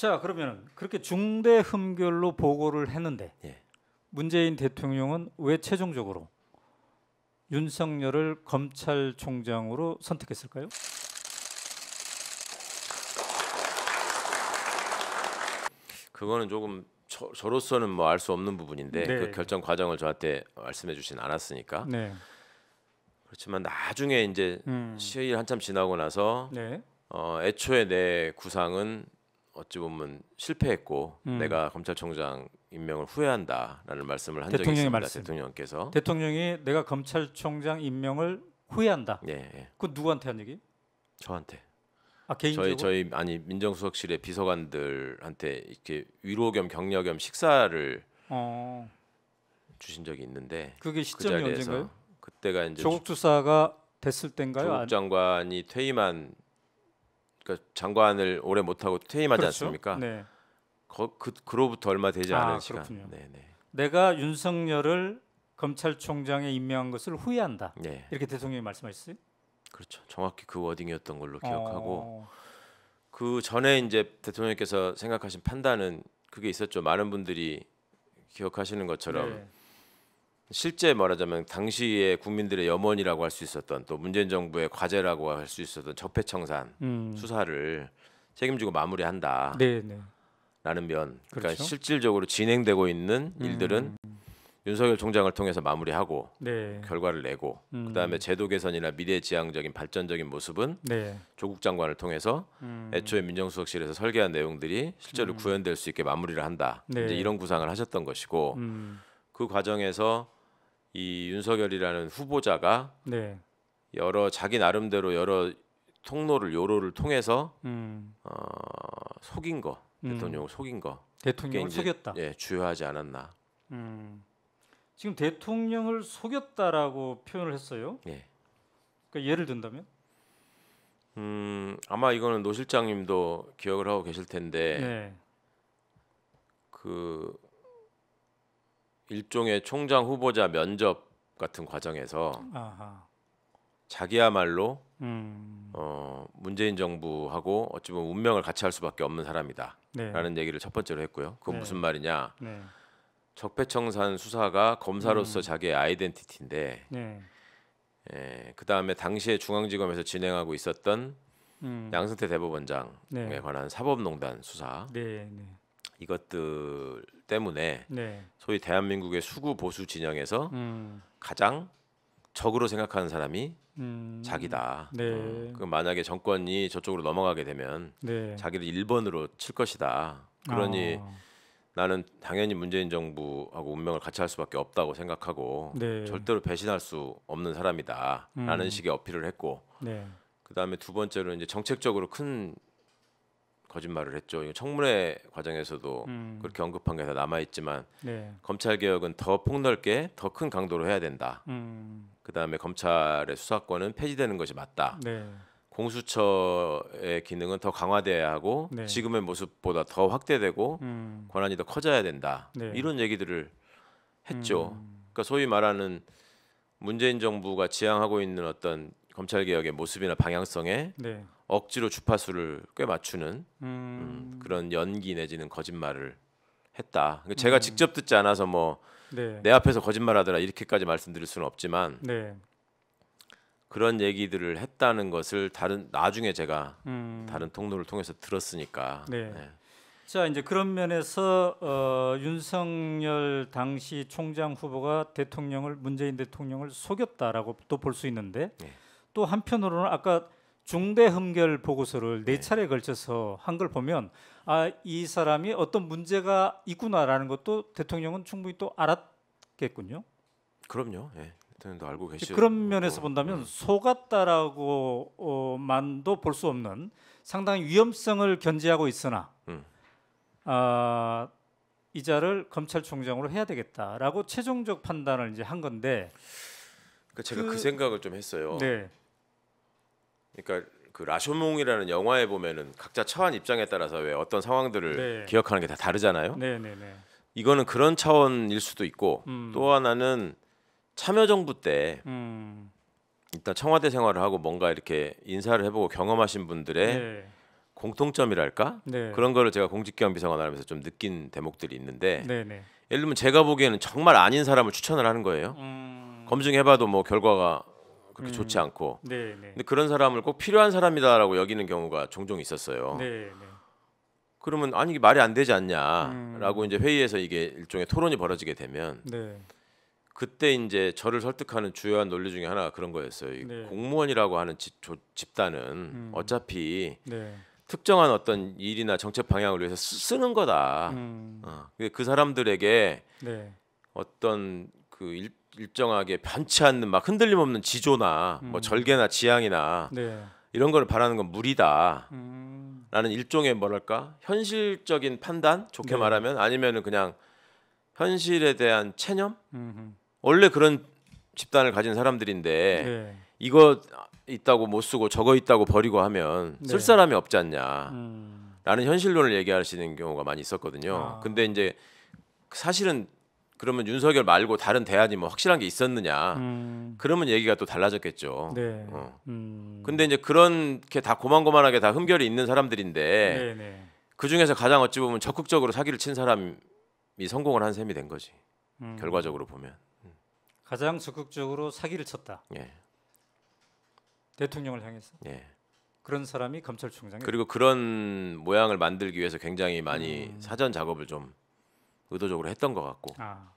자 그러면 그렇게 중대 흠결로 보고를 했는데 예. 문재인 대통령은 왜 최종적으로 윤석열을 검찰총장으로 선택했을까요? 그거는 조금 저, 로서는 뭐 알 수 없는 부분인데 네. 그 결정 과정을 저한테 말씀해 주진 않았으니까 네. 그렇지만 나중에 이제 음. 시일 한참 지나고 나서 네. 어, 애초에 내 구상은 어찌 보면 실패했고 음. 내가 검찰총장 임명을 후회한다라는 말씀을 한 적이 있습니다. 말씀. 대통령께서 대통령이 내가 검찰총장 임명을 후회한다. 네. 그 누구한테 한 얘기? 저한테. 아, 저희 저희 아니 민정수석실의 비서관들한테 이렇게 위로 겸 격려 겸 식사를 어. 주신 적이 있는데 그게 그 시점이 그 언젠가요? 그때가 이제 조국 주사가 됐을 때인가요? 조국 장관이 퇴임한 그러니까 장관을 오래 못하고 퇴임하지 그렇죠? 않습니까? 네. 거, 그 그로부터 얼마 되지 아, 않은 아, 시간. 네네. 내가 윤석열을 검찰총장에 임명한 것을 후회한다. 네. 이렇게 대통령이 말씀하셨어요? 그렇죠. 정확히 그 워딩이었던 걸로 어. 기억하고 어... 그 전에 이제 대통령께서 생각하신 판단은 그게 있었죠. 많은 분들이 기억하시는 것처럼 네. 실제 말하자면 당시의 국민들의 염원이라고 할 수 있었던 또 문재인 정부의 과제라고 할 수 있었던 적폐청산 음. 수사를 책임지고 마무리한다. 네, 네. 라는 면. 그러니까 그렇죠? 그러니까 실질적으로 진행되고 있는 음. 일들은 윤석열 총장을 통해서 마무리하고 네. 결과를 내고 음. 그다음에 제도 개선이나 미래지향적인 발전적인 모습은 네. 조국 장관을 통해서 음. 애초에 민정수석실에서 설계한 내용들이 실제로 음. 구현될 수 있게 마무리를 한다 네. 이제 이런 구상을 하셨던 것이고 음. 그 과정에서 이 윤석열이라는 후보자가 네. 여러 자기 나름대로 여러 통로를 요로를 통해서 음. 어, 속인 거 음. 대통령을 음. 속인 거 대통령을 속였다. 예, 주요하지 않았나. 음. 지금 대통령을 속였다라고 표현을 했어요. 예. 그러니까 예를 든다면? 음 아마 이거는 노 실장님도 기억을 하고 계실 텐데 네. 그 일종의 총장 후보자 면접 같은 과정에서 아하. 자기야말로 음. 어, 문재인 정부하고 어찌 보면 운명을 같이 할 수밖에 없는 사람이다라는 네. 얘기를 첫 번째로 했고요. 그건 네. 무슨 말이냐? 네. 적폐청산 수사가 검사로서 음. 자기의 아이덴티티인데, 네. 예, 그 다음에 당시에 중앙지검에서 진행하고 있었던 음. 양승태 대법원장에 네. 관한 사법농단 수사 네, 이것들 때문에 네. 소위 대한민국의 수구 보수 진영에서 음. 가장 적으로 생각하는 사람이 음. 자기다. 네. 어, 그 만약에 정권이 저쪽으로 넘어가게 되면 네. 자기를 1번으로 칠 것이다. 그러니 아. 나는 당연히 문재인 정부하고 운명을 같이 할 수밖에 없다고 생각하고 네. 절대로 배신할 수 없는 사람이다라는 음. 식의 어필을 했고 네. 그다음에 두 번째로 이제 정책적으로 큰 거짓말을 했죠. 청문회 과정에서도 음. 그렇게 언급한 게 다 남아 있지만 네. 검찰 개혁은 더 폭넓게 더 큰 강도로 해야 된다. 음. 그다음에 검찰의 수사권은 폐지되는 것이 맞다. 네. 공수처의 기능은 더 강화돼야 하고 네. 지금의 모습보다 더 확대되고 음. 권한이 더 커져야 된다. 네. 이런 얘기들을 했죠. 음. 그러니까 소위 말하는 문재인 정부가 지향하고 있는 어떤 검찰 개혁의 모습이나 방향성에 네. 억지로 주파수를 꽤 맞추는 음... 음, 그런 연기 내지는 거짓말을 했다. 그러니까 제가 음... 직접 듣지 않아서 뭐내 네. 앞에서 거짓말하더라 이렇게까지 말씀드릴 수는 없지만 네. 그런 얘기들을 했다는 것을 다른 나중에 제가 음. 다른 통로를 통해서 들었으니까. 네. 네. 자 이제 그런 면에서 어, 윤석열 당시 총장 후보가 대통령을 문재인 대통령을 속였다라고 또볼수 있는데. 네. 또 한편으로는 아까 중대 흠결 보고서를 네, 네. 차례에 걸쳐서 한 걸 보면 아 이 사람이 어떤 문제가 있구나라는 것도 대통령은 충분히 또 알았겠군요. 그럼요. 예. 대통령도 알고 계시죠. 그런 면에서 본다면 음. 속았다라고만도 어, 볼수 없는 상당히 위험성을 견지하고 있으나 음. 아, 이자를 검찰총장으로 해야 되겠다라고 최종적 판단을 이제 한 건데. 그러니까 제가 그, 그 생각을 좀 했어요. 네. 그러니까 그 라쇼몽이라는 영화에 보면은 각자 처한 입장에 따라서 왜 어떤 상황들을 네. 기억하는 게 다 다르잖아요. 네, 네, 네. 이거는 그런 차원일 수도 있고 음. 또 하나는 참여정부 때 음. 일단 청와대 생활을 하고 뭔가 이렇게 인사를 해보고 경험하신 분들의 네. 공통점이랄까 네. 그런 거를 제가 공직기관 비서관 하면서 좀 느낀 대목들이 있는데 네, 네. 예를 들면 제가 보기에는 정말 아닌 사람을 추천을 하는 거예요. 음. 검증해봐도 뭐 결과가 그렇게 음. 좋지 않고 네, 네. 근데 그런 사람을 꼭 필요한 사람이다라고 여기는 경우가 종종 있었어요. 네, 네. 그러면 아니 이게 말이 안 되지 않냐라고 음. 이제 회의에서 이게 일종의 토론이 벌어지게 되면 네. 그때 이제 저를 설득하는 주요한 논리 중에 하나가 그런 거였어요. 네. 공무원이라고 하는 지, 조, 집단은 음. 어차피 특정한 어떤 일이나 정책 방향을 위해서 쓰, 는 거다. 음. 어. 그 사람들에게 어떤 그 일, 일정하게 변치 않는 막 흔들림 없는 지조나 뭐 음. 뭐 절개나 지향이나 네. 이런 걸 바라는 건 무리다. 음. 라는 일종의 뭐랄까 현실적인 판단 좋게 네. 말하면 아니면은 그냥 현실에 대한 체념 음흠. 원래 그런 집단을 가진 사람들인데 네. 이거 있다고 못 쓰고 저거 있다고 버리고 하면 네. 쓸 사람이 없지 않냐 음. 라는 현실론을 얘기하시는 경우가 많이 있었거든요 아. 근데 이제 사실은 그러면 윤석열 말고 다른 대안이 뭐 확실한 게 있었느냐 음. 그러면 얘기가 또 달라졌겠죠. 네. 어. 음. 근데 이제 그렇게 다 고만고만하게 다 흠결이 있는 사람들인데 네네. 그 중에서 가장 어찌 보면 적극적으로 사기를 친 사람이 성공을 한 셈이 된 거지. 음. 결과적으로 보면 음. 가장 적극적으로 사기를 쳤다. 예. 대통령을 향해서. 예. 그런 사람이 검찰총장. 그리고 그런 모양을 만들기 위해서 굉장히 많이 음. 사전 작업을 좀 의도적으로 했던 것 같고. 아.